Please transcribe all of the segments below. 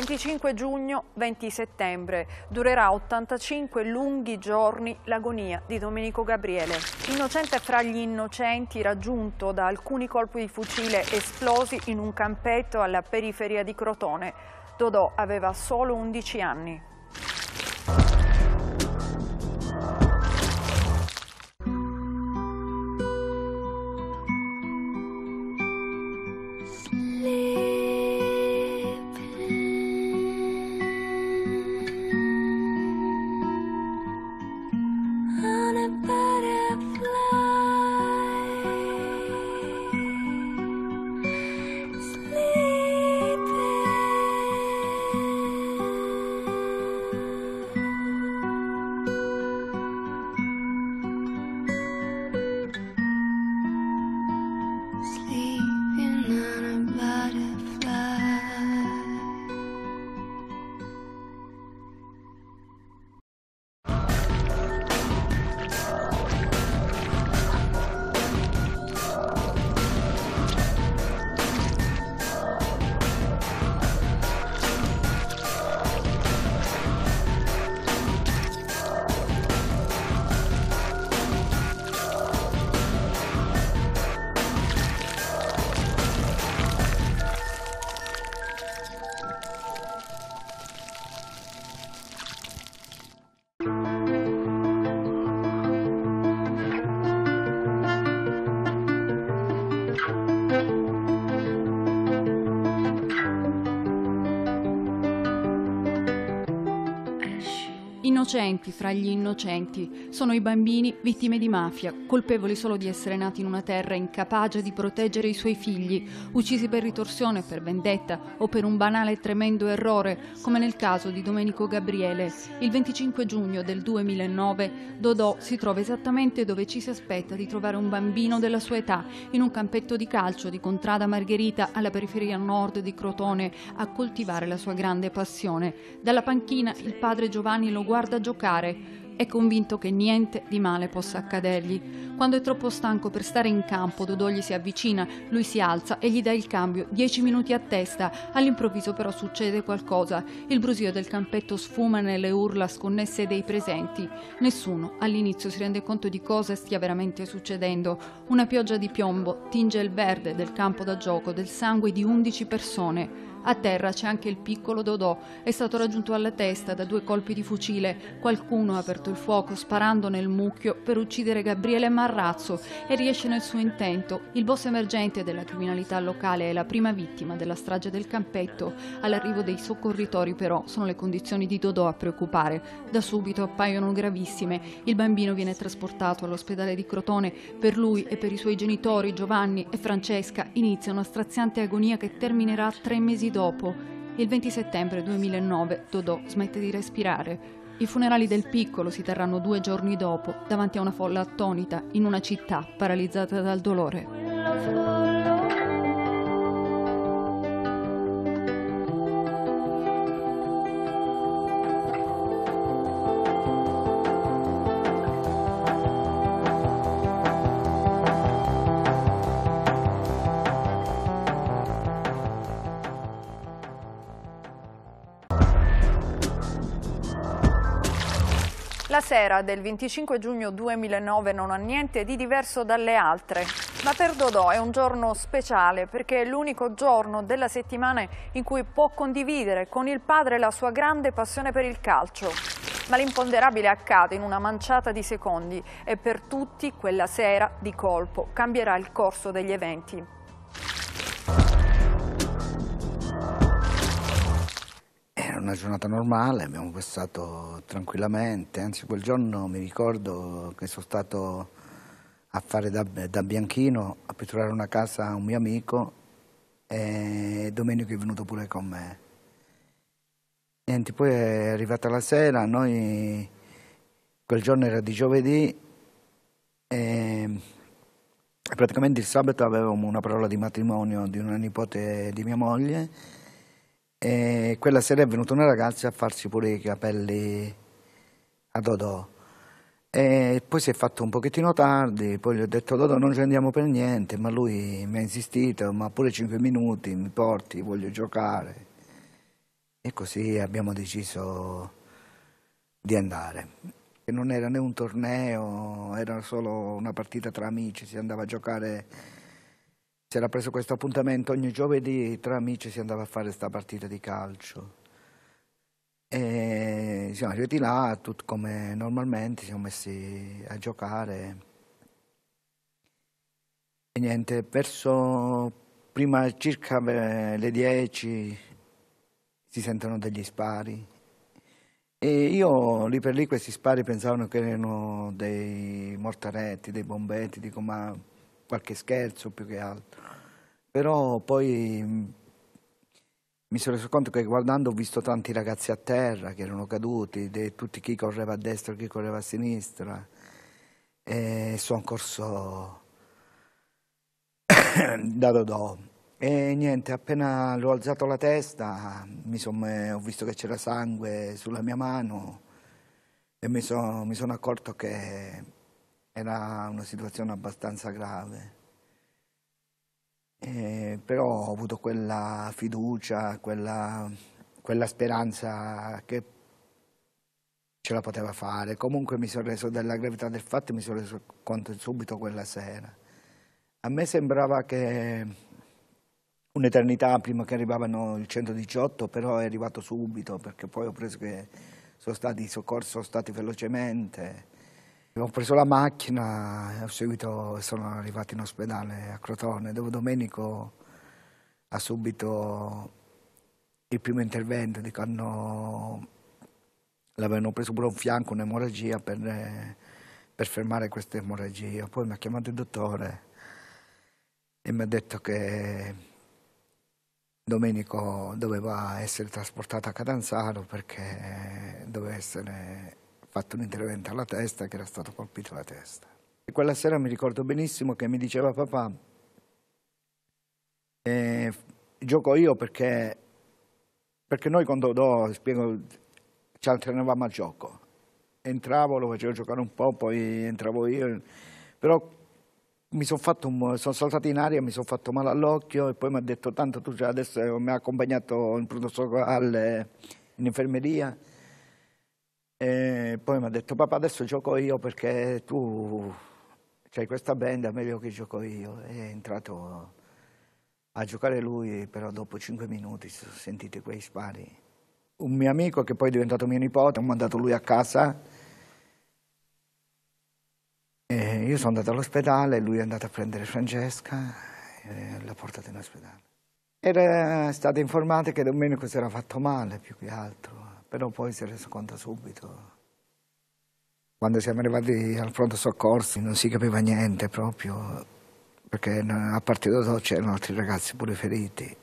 25 giugno, 20 settembre. Durerà 85 lunghi giorni l'agonia di Domenico Gabriele. Innocente fra gli innocenti, raggiunto da alcuni colpi di fucile esplosi in un campetto alla periferia di Crotone. Dodò aveva solo 11 anni. innocenti fra gli innocenti sono i bambini vittime di mafia, colpevoli solo di essere nati in una terra incapace di proteggere i suoi figli, uccisi per ritorsione, per vendetta o per un banale e tremendo errore, come nel caso di Domenico Gabriele. Il 25 giugno del 2009 Dodò si trova esattamente dove ci si aspetta di trovare un bambino della sua età, in un campetto di calcio di Contrada Margherita alla periferia nord di Crotone, a coltivare la sua grande passione. Dalla panchina il padre Giovanni lo guarda giocare. È convinto che niente di male possa accadergli. Quando è troppo stanco per stare in campo, Dodò gli si avvicina, lui si alza e gli dà il cambio, dieci minuti a testa. All'improvviso però succede qualcosa. Il brusio del campetto sfuma nelle urla sconnesse dei presenti. Nessuno all'inizio si rende conto di cosa stia veramente succedendo. Una pioggia di piombo tinge il verde del campo da gioco del sangue di undici persone. A terra c'è anche il piccolo Dodò. È stato raggiunto alla testa da due colpi di fucile. Qualcuno ha aperto il fuoco sparando nel mucchio per uccidere Gabriele Marrazzo e riesce nel suo intento. Il boss emergente della criminalità locale è la prima vittima della strage del campetto. All'arrivo dei soccorritori però sono le condizioni di Dodò a preoccupare. Da subito appaiono gravissime. Il bambino viene trasportato all'ospedale di Crotone. Per lui e per i suoi genitori Giovanni e Francesca inizia una straziante agonia che terminerà tre mesi dopo dopo, il 20 settembre 2009, Dodò smette di respirare. I funerali del piccolo si terranno due giorni dopo, davanti a una folla attonita, in una città paralizzata dal dolore. sera del 25 giugno 2009 non ha niente di diverso dalle altre, ma per Dodò è un giorno speciale perché è l'unico giorno della settimana in cui può condividere con il padre la sua grande passione per il calcio. Ma l'imponderabile accade in una manciata di secondi e per tutti quella sera di colpo cambierà il corso degli eventi. una giornata normale, abbiamo passato tranquillamente, anzi quel giorno mi ricordo che sono stato a fare da, da bianchino, a pitturare una casa a un mio amico e Domenico è venuto pure con me. Niente, poi è arrivata la sera, noi quel giorno era di giovedì e praticamente il sabato avevamo una parola di matrimonio di una nipote di mia moglie e quella sera è venuta una ragazza a farsi pure i capelli a Dodò. E poi si è fatto un pochettino tardi, poi gli ho detto Dodò non ci andiamo per niente, ma lui mi ha insistito, ma pure cinque minuti, mi porti, voglio giocare. E così abbiamo deciso di andare. E non era né un torneo, era solo una partita tra amici, si andava a giocare si era preso questo appuntamento, ogni giovedì tra amici si andava a fare questa partita di calcio. E siamo arrivati là, tutto come normalmente, siamo messi a giocare. E niente, verso prima circa le 10 si sentono degli spari. E io lì per lì questi spari pensavano che erano dei mortaretti, dei bombetti, dico ma qualche scherzo più che altro. Però poi mm, mi sono reso conto che guardando ho visto tanti ragazzi a terra che erano caduti, de, tutti chi correva a destra e chi correva a sinistra. E sono corso da Dodò. E niente, appena l'ho alzato la testa, sono, ho visto che c'era sangue sulla mia mano e mi, sono, mi sono accorto che era una situazione abbastanza grave eh, però ho avuto quella fiducia, quella, quella speranza che ce la poteva fare. Comunque mi sono reso della gravità del fatto e mi sono reso conto subito quella sera. A me sembrava che un'eternità prima che arrivavano il 118, però è arrivato subito perché poi ho preso che sono stati, i soccorsi sono stati velocemente. Ho preso la macchina e ho seguito, sono arrivato in ospedale a Crotone dove Domenico ha subito il primo intervento, dicono l'avevano preso pure un fianco, un'emorragia per, per fermare questa emorragia. Poi mi ha chiamato il dottore e mi ha detto che Domenico doveva essere trasportato a Catanzaro perché doveva essere fatto un intervento alla testa, che era stato colpito alla testa. E quella sera mi ricordo benissimo che mi diceva papà, eh, gioco io perché, perché noi quando do, spiego, ci alternavamo a gioco. Entravo, lo facevo giocare un po', poi entravo io, però mi sono, fatto un, sono saltato in aria, mi sono fatto male all'occhio e poi mi ha detto tanto tu già adesso mi ha accompagnato in pronto soccorso in infermeria e poi mi ha detto papà adesso gioco io perché tu hai questa band, è meglio che gioco io. E è entrato a giocare lui, però dopo cinque minuti si sono sentiti quei spari. Un mio amico che poi è diventato mio nipote, ha mandato lui a casa. E io sono andato all'ospedale, lui è andato a prendere Francesca e l'ha portata in ospedale. Era stata informata che Domenico si era fatto male più che altro però poi si è reso conto subito. Quando siamo arrivati al pronto soccorso non si capiva niente proprio, perché a partire da dopo c'erano altri ragazzi pure feriti.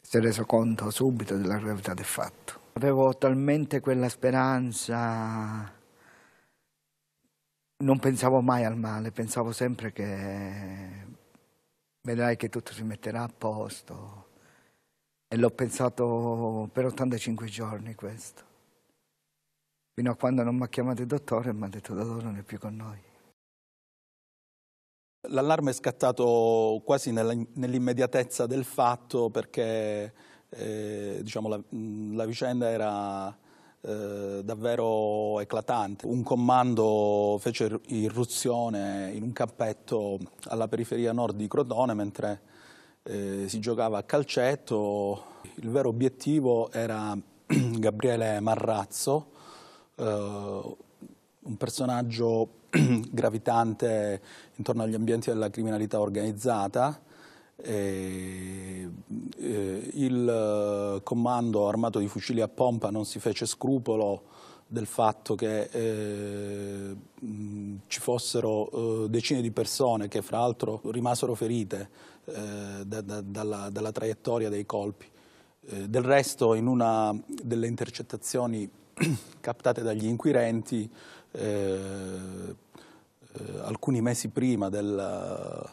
Si è reso conto subito della gravità del fatto. Avevo talmente quella speranza, non pensavo mai al male, pensavo sempre che vedrai che tutto si metterà a posto. E l'ho pensato per 85 giorni questo. Fino a quando non mi ha chiamato il dottore e mi ha detto da loro non è più con noi. L'allarme è scattato quasi nell'immediatezza del fatto perché eh, diciamo, la, la, vicenda era eh, davvero eclatante. Un comando fece irruzione in un cappetto alla periferia nord di Crotone mentre eh, si giocava a calcetto, il vero obiettivo era Gabriele Marrazzo, eh, un personaggio gravitante intorno agli ambienti della criminalità organizzata. E, eh, il eh, comando armato di fucili a pompa non si fece scrupolo del fatto che eh, ci fossero eh, decine di persone che fra l'altro rimasero ferite eh, da, da, dalla, dalla, traiettoria dei colpi. Eh, del resto, in una delle intercettazioni captate dagli inquirenti, eh, eh, alcuni mesi prima del,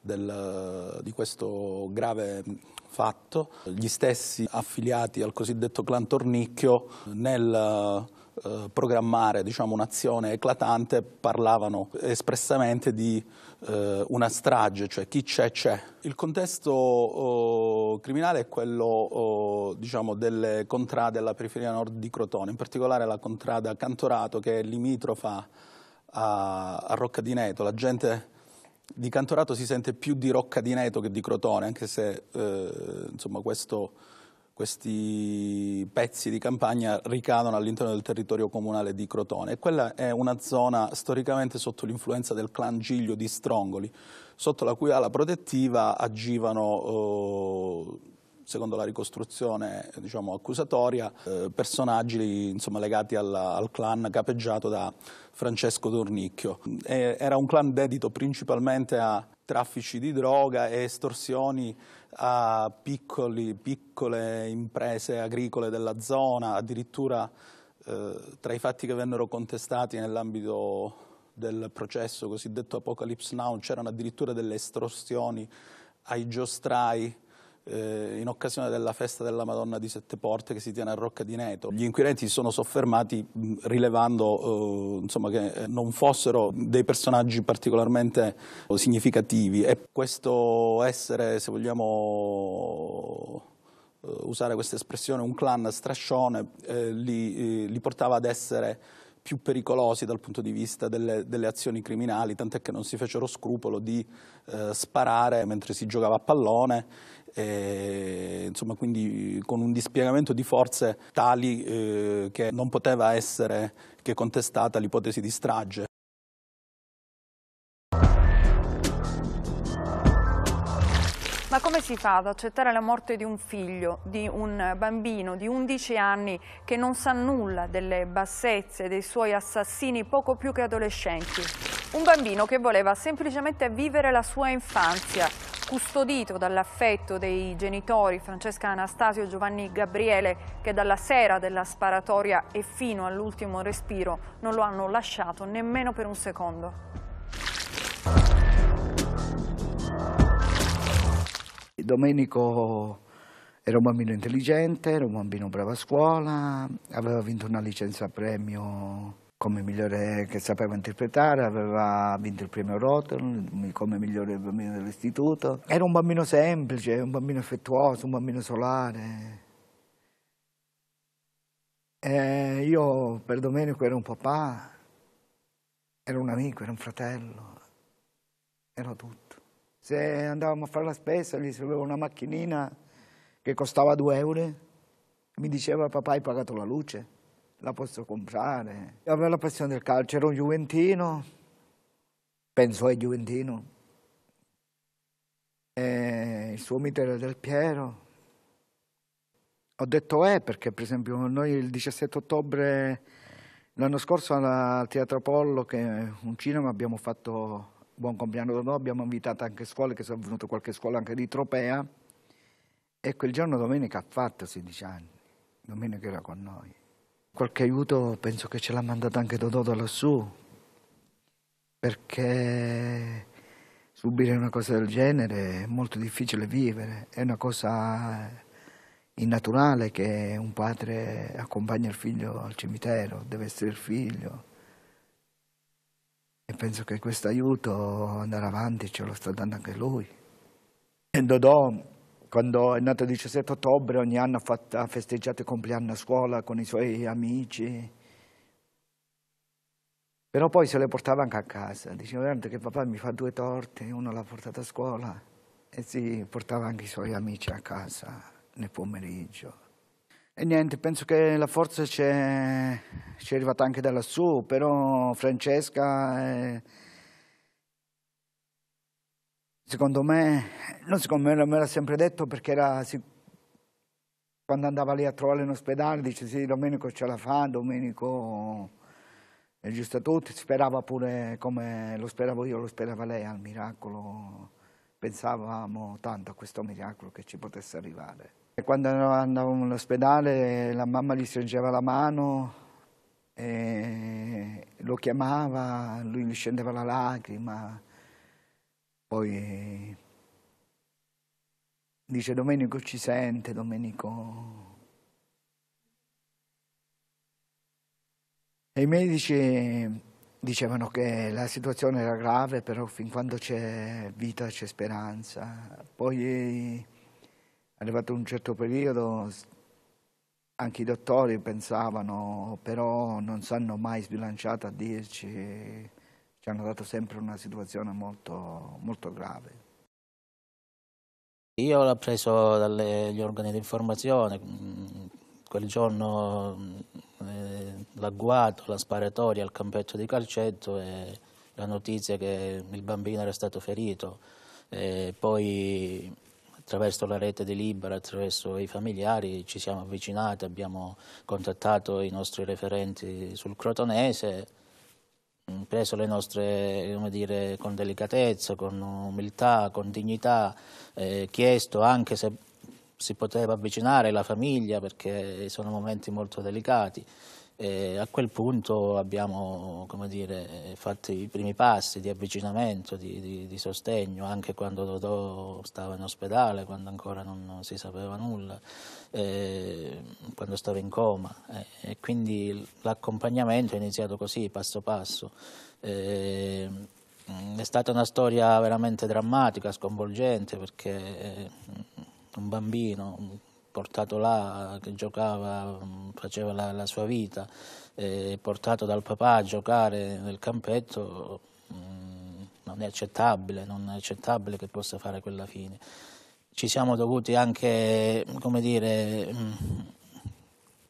del, di questo grave fatto, gli stessi affiliati al cosiddetto clan Tornicchio nel eh, programmare diciamo, un'azione eclatante parlavano espressamente di eh, una strage, cioè chi c'è c'è. Il contesto oh, criminale è quello oh, diciamo, delle contrade alla periferia nord di Crotone, in particolare la contrada Cantorato che è limitrofa a, a Rocca di Neto. La gente di Cantorato si sente più di Rocca di Neto che di Crotone, anche se eh, insomma, questo questi pezzi di campagna ricadono all'interno del territorio comunale di Crotone. quella è una zona storicamente sotto l'influenza del clan Giglio di Strongoli, sotto la cui ala protettiva agivano... Eh, secondo la ricostruzione diciamo, accusatoria, eh, personaggi insomma, legati alla, al clan capeggiato da Francesco Dornicchio. E, era un clan dedito principalmente a traffici di droga e estorsioni a piccoli, piccole imprese agricole della zona, addirittura eh, tra i fatti che vennero contestati nell'ambito del processo cosiddetto Apocalypse Now c'erano addirittura delle estorsioni ai giostrai eh, in occasione della festa della Madonna di Sette Porte che si tiene a Rocca di Neto. Gli inquirenti si sono soffermati mh, rilevando eh, insomma, che non fossero dei personaggi particolarmente eh, significativi e questo essere, se vogliamo eh, usare questa espressione, un clan strascione eh, li, eh, li, portava ad essere più pericolosi dal punto di vista delle, delle azioni criminali, tant'è che non si fecero scrupolo di eh, sparare mentre si giocava a pallone e, insomma quindi con un dispiegamento di forze tali eh, che non poteva essere che contestata l'ipotesi di strage. Ma come si fa ad accettare la morte di un figlio, di un bambino di 11 anni che non sa nulla delle bassezze dei suoi assassini poco più che adolescenti? Un bambino che voleva semplicemente vivere la sua infanzia, custodito dall'affetto dei genitori Francesca Anastasio e Giovanni Gabriele che dalla sera della sparatoria e fino all'ultimo respiro non lo hanno lasciato nemmeno per un secondo. Domenico era un bambino intelligente, era un bambino bravo a scuola, aveva vinto una licenza a premio come migliore che sapeva interpretare, aveva vinto il premio Rotten come migliore bambino dell'istituto. Era un bambino semplice, un bambino affettuoso, un bambino solare. E eh, io per Domenico ero un papà, era un amico, era un fratello, ero tutto. Se andavamo a fare la spesa gli serviva una macchinina che costava 2 euro, mi diceva papà hai pagato la luce la posso comprare. Io avevo la passione del calcio, ero un giuventino, penso ai Juventino. E il suo mito era del Piero. Ho detto è eh, perché per esempio noi il 17 ottobre l'anno scorso al Teatro Apollo, che è un cinema, abbiamo fatto buon compleanno da noi, abbiamo invitato anche scuole, che sono venute qualche scuola anche di Tropea, e quel giorno domenica ha fatto 16 anni, domenica era con noi qualche aiuto penso che ce l'ha mandato anche Dodò da lassù, perché subire una cosa del genere è molto difficile vivere, è una cosa innaturale che un padre accompagna il figlio al cimitero, deve essere il figlio. E penso che questo aiuto andare avanti ce lo sta dando anche lui. E Dodò quando è nato il 17 ottobre ogni anno ha, fatto, ha festeggiato il compleanno a scuola con i suoi amici. Però poi se le portava anche a casa, diceva guarda che papà mi fa due torte, uno l'ha portata a scuola e si portava anche i suoi amici a casa nel pomeriggio. E niente, penso che la forza ci è arrivata anche da lassù, però Francesca... È eh, secondo me, non secondo me, me l'ha sempre detto perché era, si, quando andava lì a trovare in ospedale, dice sì, Domenico ce la fa, Domenico è giusto a tutti, sperava pure come lo speravo io, lo sperava lei al miracolo, pensavamo tanto a questo miracolo che ci potesse arrivare. E quando andavamo ospedale la mamma gli stringeva la mano, lo chiamava, lui gli scendeva la lacrima, poi dice Domenico ci sente, Domenico... E i medici dicevano che la situazione era grave, però fin quando c'è vita c'è speranza. Poi, arrivato un certo periodo, anche i dottori pensavano, però non sanno mai sbilanciato a dirci ci hanno dato sempre una situazione molto, molto grave. Io l'ho preso dagli organi di informazione, mm, quel giorno mm, eh, l'agguato, la sparatoria al campetto di calcetto e la notizia che il bambino era stato ferito. E poi attraverso la rete di Libera, attraverso i familiari ci siamo avvicinati, abbiamo contattato i nostri referenti sul crotonese Mm, preso le nostre, dire, con delicatezza, con umiltà, con dignità, eh, chiesto anche se si poteva avvicinare la famiglia perché sono momenti molto delicati. E a quel punto abbiamo dire, fatto i primi passi di avvicinamento, di, di, di, sostegno, anche quando Dodò stava in ospedale, quando ancora non si sapeva nulla, eh, quando stava in coma. Eh, e quindi l'accompagnamento è iniziato così, passo passo. Eh, è stata una storia veramente drammatica, sconvolgente, perché eh, un bambino portato là, che giocava, faceva la, la sua vita, eh, portato dal papà a giocare nel campetto, mh, mm, non è accettabile, non è accettabile che possa fare quella fine. Ci siamo dovuti anche, come dire, mh, mm,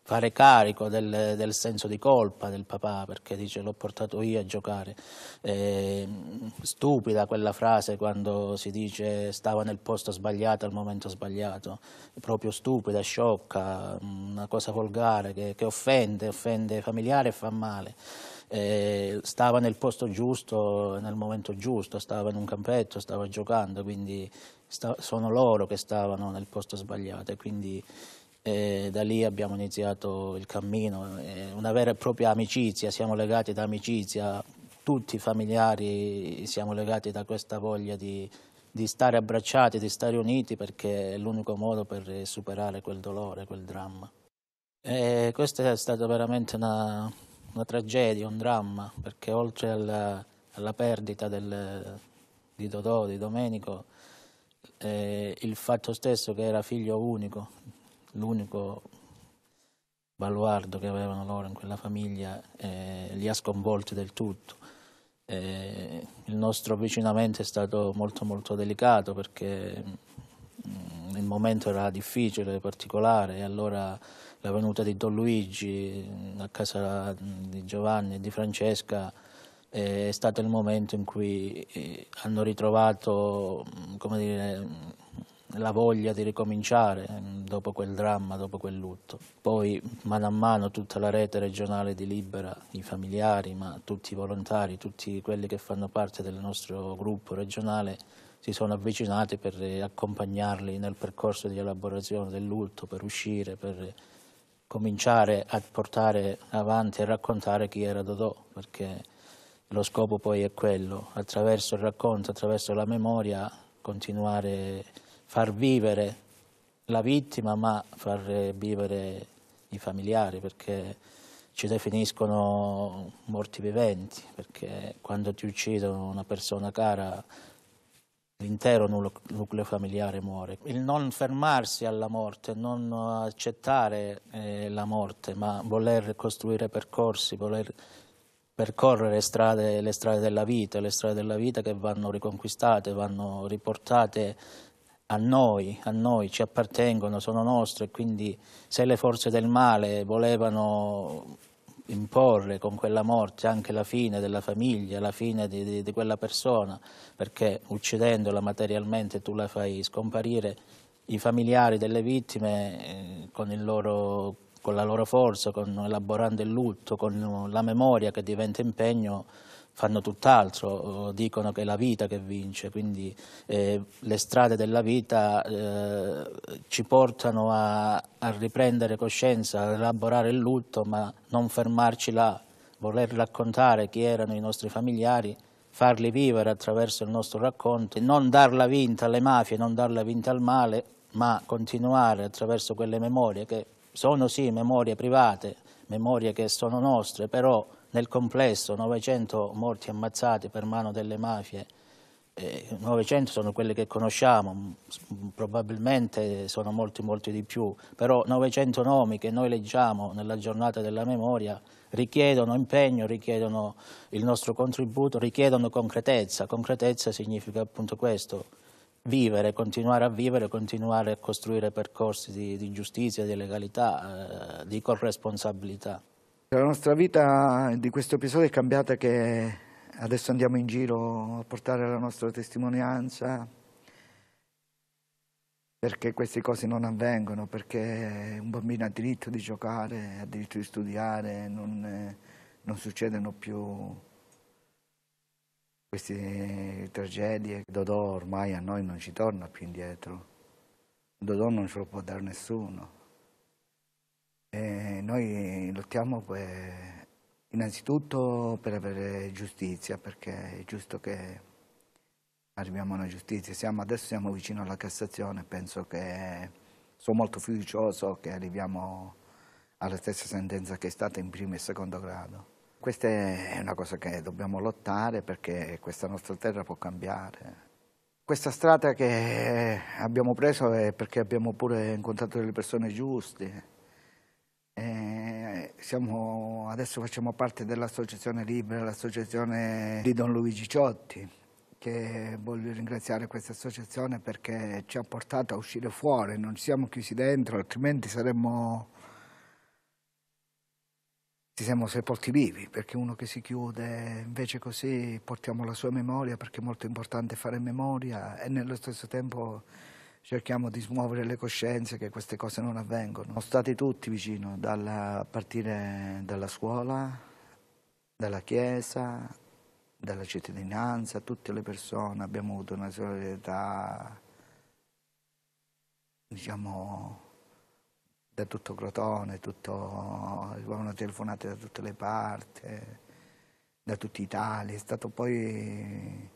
fare carico del, del, senso di colpa del papà perché dice l'ho portato io a giocare. Eh, stupida quella frase quando si dice stava nel posto sbagliato al momento sbagliato, proprio stupida, sciocca, una cosa volgare che, che offende, offende familiare e fa male. Eh, stava nel posto giusto, nel momento giusto, stava in un campetto, stava giocando, quindi sta, sono loro che stavano nel posto sbagliato e quindi e da lì abbiamo iniziato il cammino, è una vera e propria amicizia, siamo legati da amicizia, tutti i familiari siamo legati da questa voglia di, di stare abbracciati, di stare uniti perché è l'unico modo per superare quel dolore, quel dramma. E questa è stata veramente una, una tragedia, un dramma, perché oltre alla, alla perdita del, di Dodò, di Domenico, eh, il fatto stesso che era figlio unico l'unico baluardo che avevano loro in quella famiglia eh, li ha sconvolti del tutto. Eh, il nostro avvicinamento è stato molto molto delicato perché mh, mm, il momento era difficile, particolare e allora la venuta di Don Luigi mm, a casa mm, di Giovanni e di Francesca eh, è stato il momento in cui eh, hanno ritrovato, come dire, la voglia di ricominciare mm, dopo quel dramma, dopo quel lutto. Poi mano a mano tutta la rete regionale di Libera, i familiari, ma tutti i volontari, tutti quelli che fanno parte del nostro gruppo regionale si sono avvicinati per accompagnarli nel percorso di elaborazione del lutto, per uscire, per cominciare a portare avanti e raccontare chi era Dodò, perché lo scopo poi è quello, attraverso il racconto, attraverso la memoria, continuare far vivere la vittima ma far vivere i familiari perché ci definiscono morti viventi perché quando ti uccidono una persona cara l'intero nucleo familiare muore. Il non fermarsi alla morte, non accettare eh, la morte, ma voler costruire percorsi, voler percorrere strade, le strade della vita, le strade della vita che vanno riconquistate, vanno riportate a noi, a noi, ci appartengono, sono nostre, quindi se le forze del male volevano imporre con quella morte anche la fine della famiglia, la fine di, di, di quella persona, perché uccidendola materialmente tu la fai scomparire, i familiari delle vittime eh, con il loro con la loro forza, con, elaborando il lutto, con la memoria che diventa impegno, fanno tutt'altro, eh, dicono che è la vita che vince, quindi eh, le strade della vita eh, ci portano a, a riprendere coscienza, a elaborare il lutto, ma non fermarci là, voler raccontare chi erano i nostri familiari farli vivere attraverso il nostro racconto, non darla vinta alle mafie, non darla vinta al male, ma continuare attraverso quelle memorie che sono sì memorie private, memorie che sono nostre, però nel complesso 900 morti ammazzati per mano delle mafie, 900 sono quelli che conosciamo, probabilmente sono molti molti di più, però 900 nomi che noi leggiamo nella giornata della memoria richiedono impegno, richiedono il nostro contributo, richiedono concretezza, concretezza significa appunto questo, vivere, continuare a vivere, continuare a costruire percorsi di, di giustizia, di legalità, eh, di corresponsabilità. La nostra vita di questo episodio è cambiata che adesso andiamo in giro a portare la nostra testimonianza perché queste cose non avvengono, perché un bambino ha diritto di giocare, ha diritto di studiare, non, non succedono più queste tragedie. Dodò ormai a noi non ci torna più indietro, Dodò non ce lo può dare nessuno. Eh, noi lottiamo per, innanzitutto per avere giustizia, perché è giusto che arriviamo alla giustizia. Siamo, adesso siamo vicino alla Cassazione, penso che sono molto fiducioso che arriviamo alla stessa sentenza che è stata in primo e secondo grado. Questa è una cosa che dobbiamo lottare perché questa nostra terra può cambiare. Questa strada che abbiamo preso è perché abbiamo pure incontrato delle persone giuste, siamo, adesso facciamo parte dell'Associazione Libera, l'associazione di Don Luigi Ciotti, che voglio ringraziare questa associazione perché ci ha portato a uscire fuori, non ci siamo chiusi dentro, altrimenti saremmo siamo sepolti vivi, perché uno che si chiude, invece così portiamo la sua memoria, perché è molto importante fare memoria e nello stesso tempo cerchiamo di smuovere le coscienze che queste cose non avvengono. Sono stati tutti vicino, dalla, a partire dalla scuola, dalla chiesa, dalla cittadinanza, tutte le persone, abbiamo avuto una solidarietà, diciamo, da tutto Crotone, tutto, arrivavano telefonate da tutte le parti, da tutta Italia, è stato poi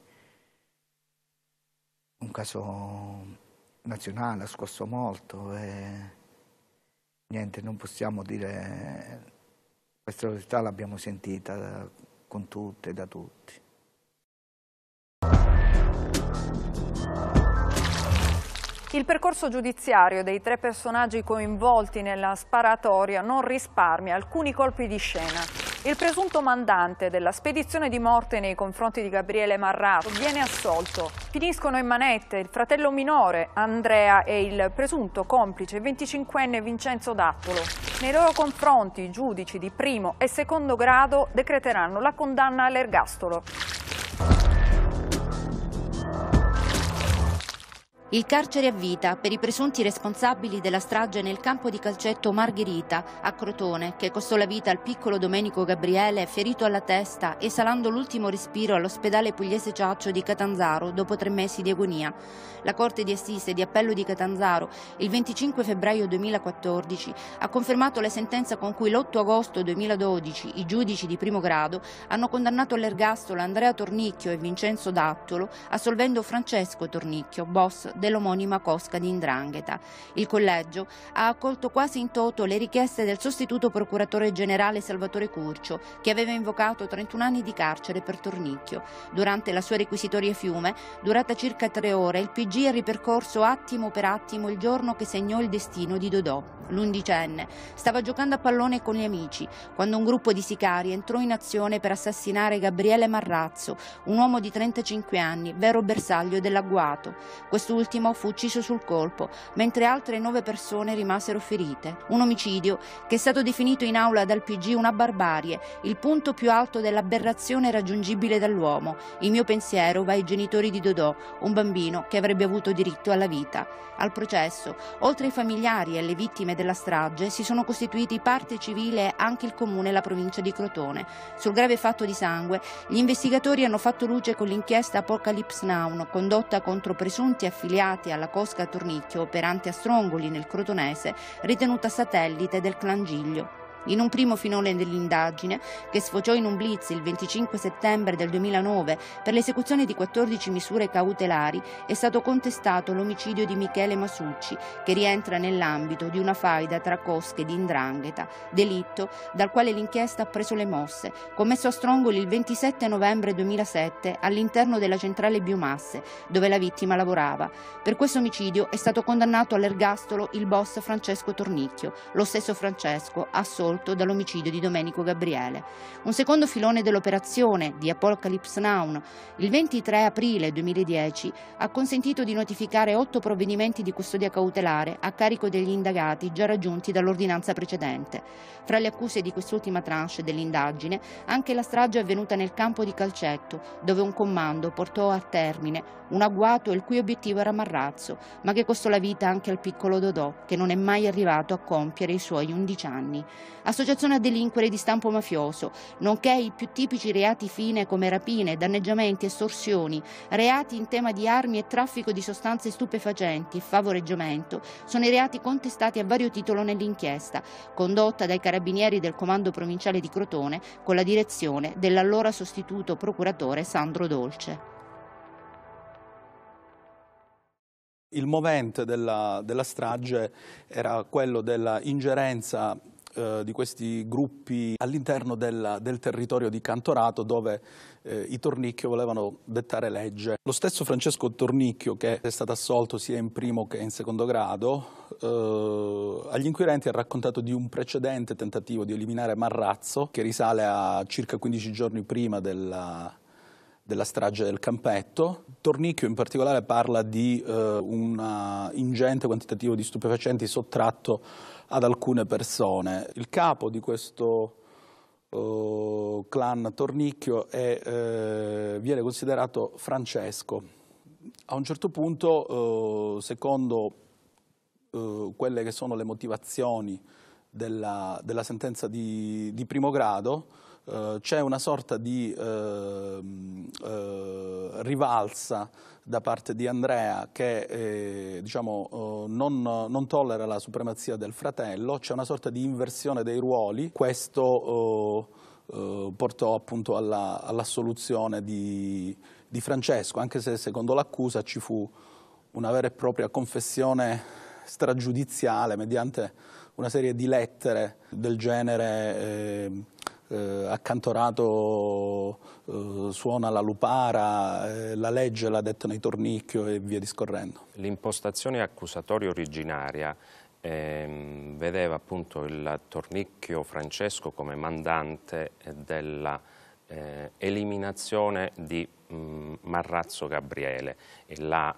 un caso nazionale ha scosso molto e niente, non possiamo dire, questa realtà l'abbiamo sentita con tutte e da tutti. Il percorso giudiziario dei tre personaggi coinvolti nella sparatoria non risparmia alcuni colpi di scena. Il presunto mandante della spedizione di morte nei confronti di Gabriele Marrato viene assolto. Finiscono in manette il fratello minore Andrea e il presunto complice 25enne Vincenzo Dattolo. Nei loro confronti i giudici di primo e secondo grado decreteranno la condanna all'ergastolo. Il carcere a vita per i presunti responsabili della strage nel campo di calcetto Margherita a Crotone, che costò la vita al piccolo Domenico Gabriele, ferito alla testa, esalando l'ultimo respiro all'ospedale pugliese Ciaccio di Catanzaro dopo tre mesi di agonia. La Corte di Assise di Appello di Catanzaro, il 25 febbraio 2014, ha confermato la sentenza con cui l'8 agosto 2012 i giudici di primo grado hanno condannato all'ergastolo Andrea Tornicchio e Vincenzo Dattolo, assolvendo Francesco Tornicchio, boss dell'omonima cosca di Indrangheta. Il collegio ha accolto quasi in toto le richieste del sostituto procuratore generale Salvatore Curcio, che aveva invocato 31 anni di carcere per Tornicchio. Durante la sua requisitoria fiume, durata circa tre ore, il PG ha ripercorso attimo per attimo il giorno che segnò il destino di Dodò. L'undicenne stava giocando a pallone con gli amici quando un gruppo di sicari entrò in azione per assassinare Gabriele Marrazzo, un uomo di 35 anni, vero bersaglio dell'agguato. Quest'ultimo vittimo fu ucciso sul colpo, mentre altre nove persone rimasero ferite. Un omicidio che è stato definito in aula dal PG una barbarie, il punto più alto dell'aberrazione raggiungibile dall'uomo. Il mio pensiero va ai genitori di Dodò, un bambino che avrebbe avuto diritto alla vita. Al processo, oltre ai familiari e alle vittime della strage, si sono costituiti parte civile anche il comune e la provincia di Crotone. Sul grave fatto di sangue, gli investigatori hanno fatto luce con l'inchiesta Apocalypse Now, condotta contro presunti affiliati affiliati alla Cosca Tornicchio operante a Strongoli nel Crotonese, ritenuta satellite del Clangiglio. In un primo finale dell'indagine, che sfociò in un blitz il 25 settembre del 2009 per l'esecuzione di 14 misure cautelari, è stato contestato l'omicidio di Michele Masucci, che rientra nell'ambito di una faida tra cosche di indrangheta, delitto dal quale l'inchiesta ha preso le mosse, commesso a Strongoli il 27 novembre 2007 all'interno della centrale biomasse, dove la vittima lavorava. Per questo omicidio è stato condannato all'ergastolo il boss Francesco Tornicchio, lo stesso Francesco a solo coinvolto dall'omicidio di Domenico Gabriele. Un secondo filone dell'operazione di Apocalypse Now, il 23 aprile 2010, ha consentito di notificare otto provvedimenti di custodia cautelare a carico degli indagati già raggiunti dall'ordinanza precedente. Fra le accuse di quest'ultima tranche dell'indagine, anche la strage avvenuta nel campo di Calcetto, dove un comando portò a termine un agguato il cui obiettivo era Marrazzo, ma che costò la vita anche al piccolo Dodò, che non è mai arrivato a compiere i suoi 11 anni associazione a delinquere di stampo mafioso, nonché i più tipici reati fine come rapine, danneggiamenti, estorsioni, reati in tema di armi e traffico di sostanze stupefacenti e favoreggiamento, sono i reati contestati a vario titolo nell'inchiesta, condotta dai carabinieri del Comando Provinciale di Crotone con la direzione dell'allora sostituto procuratore Sandro Dolce. Il movente della, della, strage era quello della ingerenza eh, di questi gruppi all'interno del, del territorio di Cantorato dove eh, i Tornicchio volevano dettare legge. Lo stesso Francesco Tornicchio, che è stato assolto sia in primo che in secondo grado, eh, agli inquirenti ha raccontato di un precedente tentativo di eliminare Marrazzo, che risale a circa 15 giorni prima della, della strage del campetto. Tornicchio in particolare parla di eh, un ingente quantitativo di stupefacenti sottratto ad alcune persone. Il capo di questo uh, clan Tornicchio è, uh, viene considerato Francesco. A un certo punto, uh, secondo quelle che sono le motivazioni della, della sentenza di, di, primo grado, c'è una sorta di ehm, rivalsa da parte di Andrea che eh, diciamo, eh, non, non, tollera la supremazia del fratello, c'è una sorta di inversione dei ruoli, questo eh, eh portò appunto all'assoluzione all di, di Francesco, anche se secondo l'accusa ci fu una vera e propria confessione stragiudiziale mediante una serie di lettere del genere eh, eh, accantorato eh, suona la lupara, eh, la legge l'ha detta nei tornicchio e via discorrendo. L'impostazione accusatoria originaria ehm, vedeva appunto il tornicchio Francesco come mandante della eh, eliminazione di Mm, Marrazzo Gabriele e la,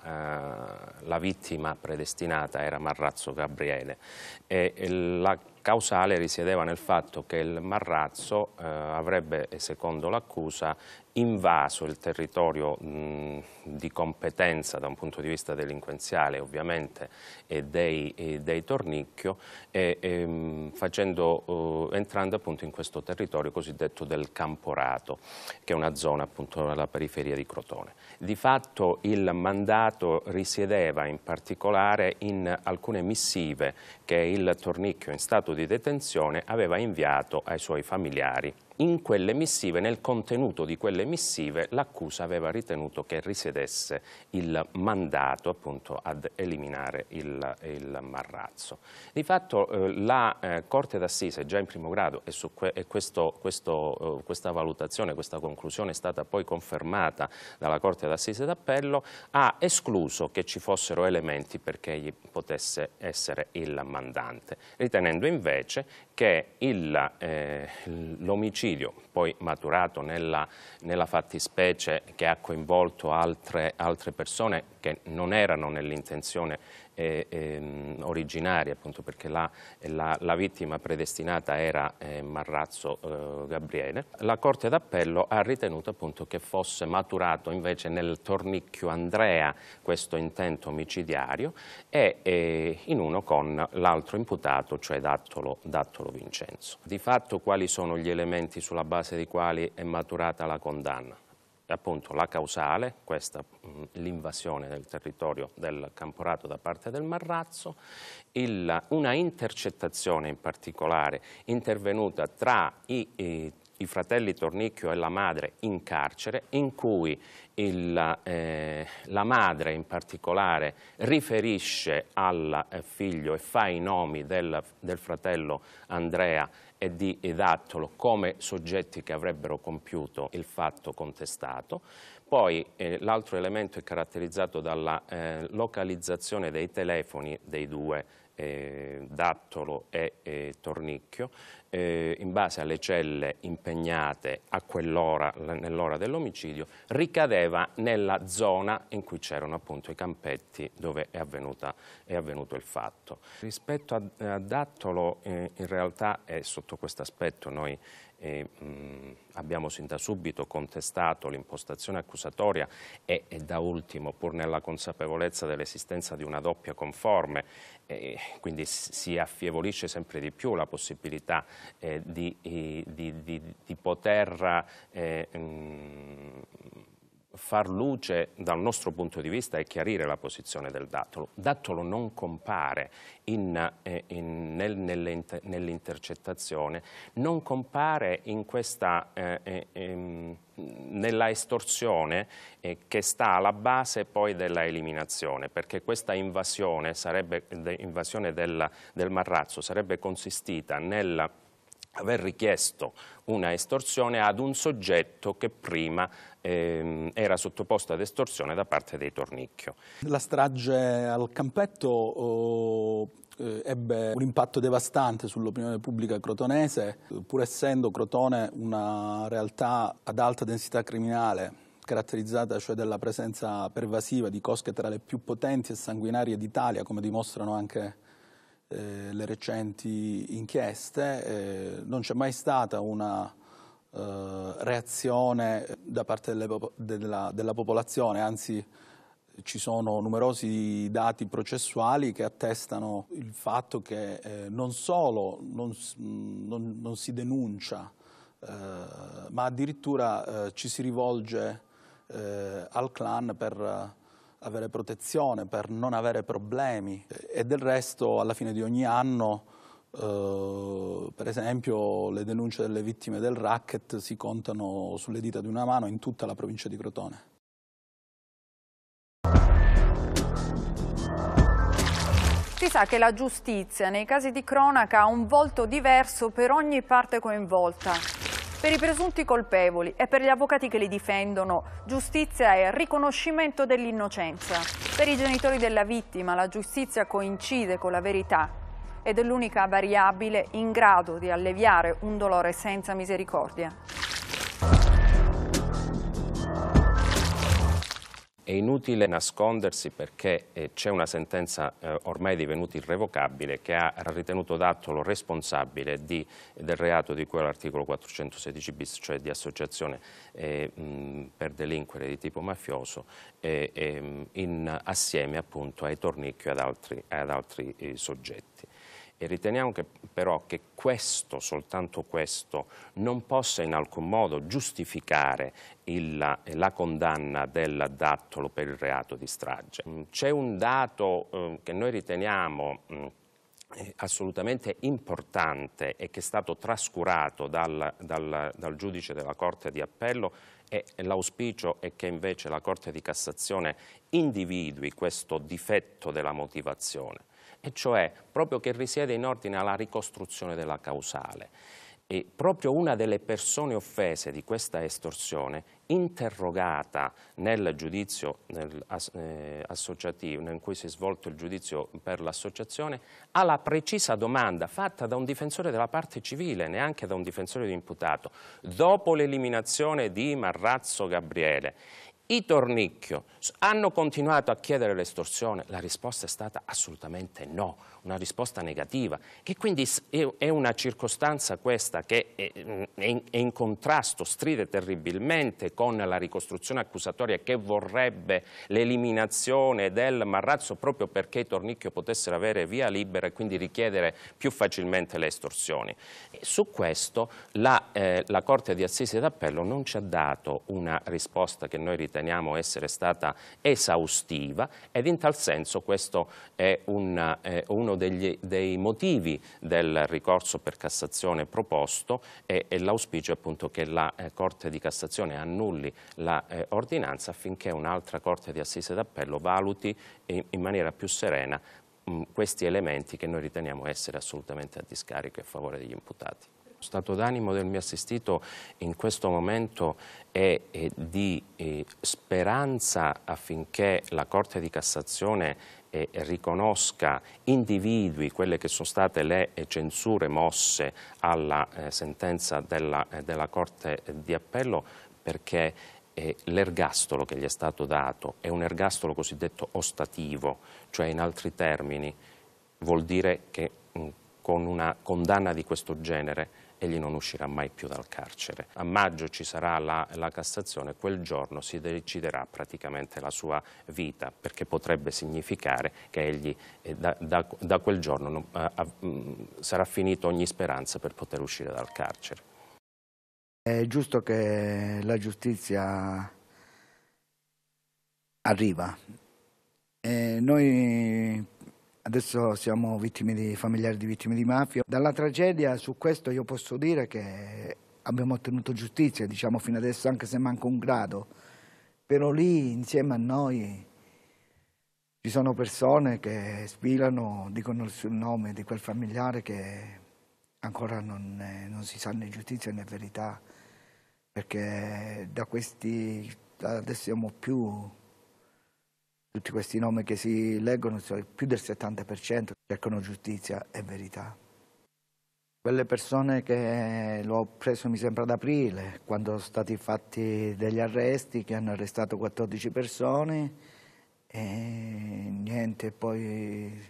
eh, la, vittima predestinata era Marrazzo Gabriele e, e la causale risiedeva nel fatto che il Marrazzo eh, avrebbe, secondo l'accusa, invaso il territorio mh, mm, di competenza da un punto di vista delinquenziale ovviamente e dei, e dei Tornicchio e, e, mh, mm, facendo, uh, entrando appunto in questo territorio cosiddetto del Camporato che è una zona appunto alla periferia batteria di Crotone. Di fatto il mandato risiedeva in particolare in alcune missive che il tornicchio in stato di detenzione aveva inviato ai suoi familiari in quelle missive, nel contenuto di quelle missive, l'accusa aveva ritenuto che risiedesse il mandato appunto ad eliminare il, il Marrazzo. Di fatto eh, la eh, Corte d'Assise già in primo grado e, que e questo, questo, eh, questa valutazione, questa conclusione è stata poi confermata dalla Corte d'Assise d'Appello, ha escluso che ci fossero elementi perché egli potesse essere il mandante, ritenendo invece che eh, l'omicidio omicidio, poi maturato nella, nella fattispecie che ha coinvolto altre, altre persone che non erano nell'intenzione eh, eh, originaria, appunto perché la, la, la vittima predestinata era ehm, eh, Marrazzo Gabriele, la Corte d'Appello ha ritenuto appunto che fosse maturato invece nel tornicchio Andrea questo intento omicidiario e eh, in uno con l'altro imputato, cioè Dattolo, Dattolo Vincenzo. Di fatto quali sono gli elementi sulla base dei quali è maturata la condanna? appunto la causale, mm, l'invasione del territorio del Camporato da parte del Marrazzo, il, una intercettazione in particolare intervenuta tra i, i i fratelli Tornicchio e la madre in carcere, in cui il, eh, la madre in particolare riferisce al eh, figlio e fa i nomi del, del fratello Andrea e di Edattolo come soggetti che avrebbero compiuto il fatto contestato. Poi eh, l'altro elemento è caratterizzato dalla eh, localizzazione dei telefoni dei due eh, dattolo e eh, tornicchio, eh, in base alle celle impegnate nell'ora dell'omicidio, ricadeva nella zona in cui c'erano appunto i campetti dove è, avvenuta, è, avvenuto il fatto. Rispetto a, a Dattolo, eh, in realtà, è sotto questo aspetto noi e, mh, mm, abbiamo sin da subito contestato l'impostazione accusatoria e, e, da ultimo, pur nella consapevolezza dell'esistenza di una doppia conforme, eh, quindi si affievolisce sempre di più la possibilità eh, di, di, di, di, poter eh, mh, mm, far luce dal nostro punto di vista e chiarire la posizione del dattolo. Dattolo non compare in, eh, in, nel, nell'intercettazione, non compare questa, eh, eh, ehm, nella estorsione eh, che sta alla base poi della eliminazione, perché questa invasione, sarebbe, invasione del, del marrazzo sarebbe consistita nella aver richiesto una estorsione ad un soggetto che prima ehm, era sottoposto ad estorsione da parte dei Tornicchio. La strage al campetto oh, eh, ebbe un impatto devastante sull'opinione pubblica crotonese, pur essendo Crotone una realtà ad alta densità criminale caratterizzata cioè dalla presenza pervasiva di cosche tra le più potenti e sanguinarie d'Italia, come dimostrano anche eh, le recenti inchieste, eh, non c'è mai stata una eh, reazione da parte delle, della, della, popolazione, anzi ci sono numerosi dati processuali che attestano il fatto che eh, non solo non, mm, non, non si denuncia, eh, ma addirittura eh, ci si rivolge al clan per avere protezione, per non avere problemi e del resto alla fine di ogni anno Uh, per esempio le denunce delle vittime del racket si contano sulle dita di una mano in tutta la provincia di Crotone. Si sa che la giustizia nei casi di cronaca ha un volto diverso per ogni parte coinvolta. Per i presunti colpevoli e per gli avvocati che li difendono, giustizia è riconoscimento dell'innocenza. Per i genitori della vittima la giustizia coincide con la verità ed è l'unica variabile in grado di alleviare un dolore senza misericordia. È inutile nascondersi perché eh, c'è una sentenza eh, ormai divenuta irrevocabile che ha ritenuto Dattolo responsabile di, del reato di cui all'articolo 416 bis, cioè di associazione eh, per delinquere di tipo mafioso, ehm, in, assieme appunto ai Tornicchio e ad altri, ad altri soggetti e riteniamo che, però che questo, soltanto questo, non possa in alcun modo giustificare il, la condanna del dattolo per il reato di strage. Mm, c'è un dato eh, che noi riteniamo mh, mm, assolutamente importante e che è stato trascurato dal, dal, dal giudice della Corte di Appello e l'auspicio è che invece la Corte di Cassazione individui questo difetto della motivazione e cioè proprio che risiede in ordine alla ricostruzione della causale. E proprio una delle persone offese di questa estorsione, interrogata nel giudizio nel, eh, associativo, in cui si è svolto il giudizio per l'associazione, alla precisa domanda fatta da un difensore della parte civile, neanche da un difensore di imputato, dopo l'eliminazione di Marrazzo Gabriele, i Tornicchio hanno continuato a chiedere l'estorsione? La risposta è stata assolutamente no una risposta negativa, che quindi è una circostanza questa che mm, è in contrasto, stride terribilmente con la ricostruzione accusatoria che vorrebbe l'eliminazione del Marrazzo proprio perché Tornicchio potessero avere via libera e quindi richiedere più facilmente le estorsioni. Su questo la, eh, la Corte di Assisi d'Appello non ci ha dato una risposta che noi riteniamo essere stata esaustiva ed in tal senso questo è un, eh, uno uno degli, dei motivi del ricorso per Cassazione proposto e, e l'auspicio è appunto che la eh, Corte di Cassazione annulli l'ordinanza eh, affinché un'altra Corte di Assise d'Appello valuti in, in maniera più serena mh, mm, questi elementi che noi riteniamo essere assolutamente a discarico e a favore degli imputati stato d'animo del mio assistito in questo momento è di eh, speranza affinché la Corte di Cassazione eh, riconosca, individui quelle che sono state le eh, censure mosse alla sentenza della, della Corte di Appello perché l'ergastolo che gli è stato dato è un ergastolo cosiddetto ostativo, cioè in altri termini vuol dire che mm, con una condanna di questo genere egli non uscirà mai più dal carcere. A maggio ci sarà la, la Cassazione, quel giorno si deciderà praticamente la sua vita, perché potrebbe significare che egli eh, da, da, da, quel giorno non, eh, a, mh, mm, sarà finita ogni speranza per poter uscire dal carcere. È giusto che la giustizia arriva. Eh, noi Adesso siamo di, familiari di vittime di mafia. Dalla tragedia su questo io posso dire che abbiamo ottenuto giustizia, diciamo fino adesso anche se manca un grado. Però lì insieme a noi ci sono persone che sfilano, dicono il nome di quel familiare che ancora non, non, si sa né giustizia né verità, perché da questi adesso siamo più tutti questi nomi che si leggono, più del 70% cercano giustizia e verità. Quelle persone che l'ho preso mi sembra ad aprile, quando sono stati fatti degli arresti, che hanno arrestato 14 persone e niente, poi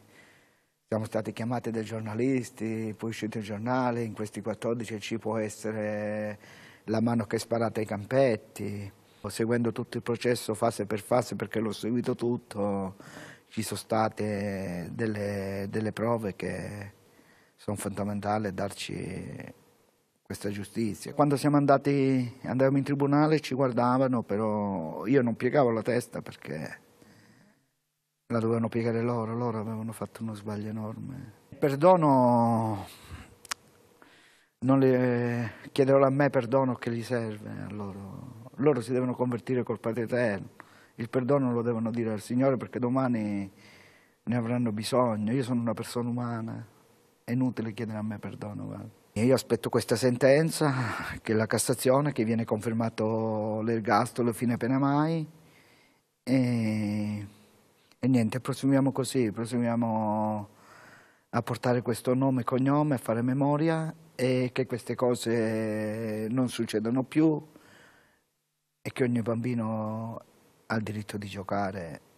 siamo stati chiamati dai giornalisti, poi è uscito il giornale, in questi 14 ci può essere la mano che è sparata ai campetti. Seguendo tutto il processo fase per fase, perché l'ho seguito tutto, ci sono state delle, delle prove che sono fondamentali a darci questa giustizia. Quando siamo andati, andavamo in tribunale ci guardavano, però io non piegavo la testa perché la dovevano piegare loro, loro avevano fatto uno sbaglio enorme. perdono, non le, chiederò a me perdono che gli serve a loro loro si devono convertire col Padre Eterno, il perdono lo devono dire al Signore perché domani ne avranno bisogno, io sono una persona umana, è inutile chiedere a me perdono. Guarda. Io aspetto questa sentenza, che è la Cassazione, che viene confermato l'ergastolo fine pena mai. E, e, niente, proseguiamo così, proseguiamo a portare questo nome e cognome, a fare memoria e che queste cose non succedano più, e che ogni bambino ha il diritto di giocare